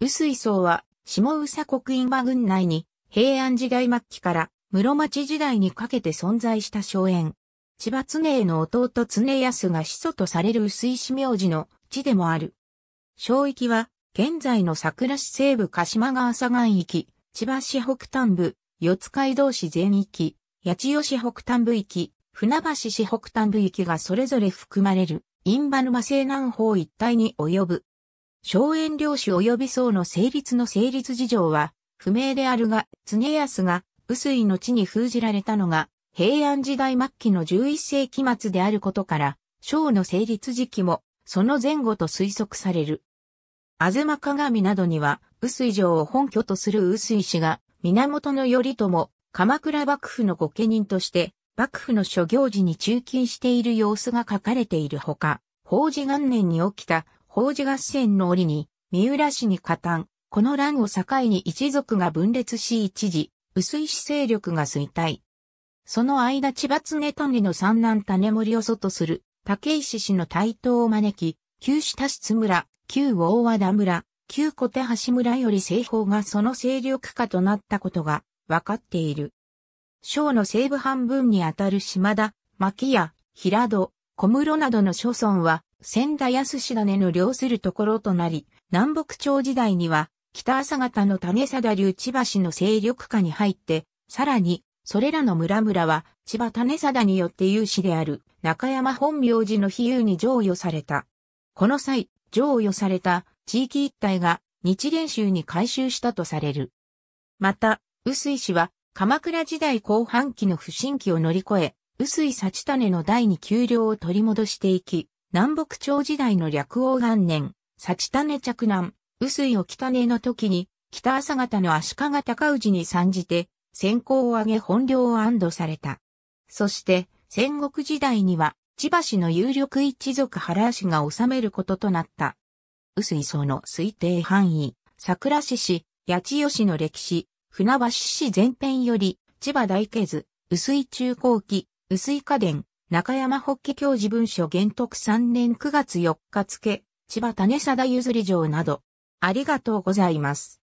臼井荘は、下宇佐国院馬郡内に、平安時代末期から室町時代にかけて存在した荘園。千葉常への弟常安が始祖とされる薄井氏名字の地でもある。荘域は、現在の桜市西部鹿島川左岸域、千葉市北端部、四街道市全域、八千代市北端部域、船橋市北端部域がそれぞれ含まれる、インバ沼西南方一帯に及ぶ。荘園領主及び僧の成立の成立事情は不明であるが、常安が雨水の地に封じられたのが平安時代末期の11世紀末であることから、章の成立時期もその前後と推測される。あずま鏡などには、雨水城を本拠とする雨水氏が、源頼朝、鎌倉幕府の御家人として、幕府の諸行事に中勤している様子が書かれているほか、法事元年に起きた法事合戦の折に、三浦氏に加担。この乱を境に一族が分裂し一時、薄い市勢力が衰退。その間千葉常種の三男種森を祖とする、竹石氏の台頭を招き、旧下室村、旧大和田村、旧小手橋村より西方がその勢力下となったことが分かっている。省の西部半分にあたる島田、牧屋、平戸、小室などの諸村は千田康種の領するところとなり、南北朝時代には、北朝方の種貞流千葉氏の勢力下に入って、さらに、それらの村々は、千葉種貞によって有志である、中山本名寺の比喩に譲与された。この際、譲与された地域一帯が日蓮宗に改修したとされる。また、臼井氏は、鎌倉時代後半期の不振期を乗り越え、薄井幸種の第二丘陵を取り戻していき、南北朝時代の略王元年、チタ種着南、臼井沖種の時に、北朝方の足利高氏に参じて、先行を挙げ本領を安堵された。そして、戦国時代には、千葉市の有力一族原氏が治めることとなった。臼井荘の推定範囲、桜市市、八千代市の歴史、船橋市前編より、千葉大家図、臼井中高期、臼井家電、中山北紀教授文書原徳3年9月4日付、千葉種貞譲り城など、ありがとうございます。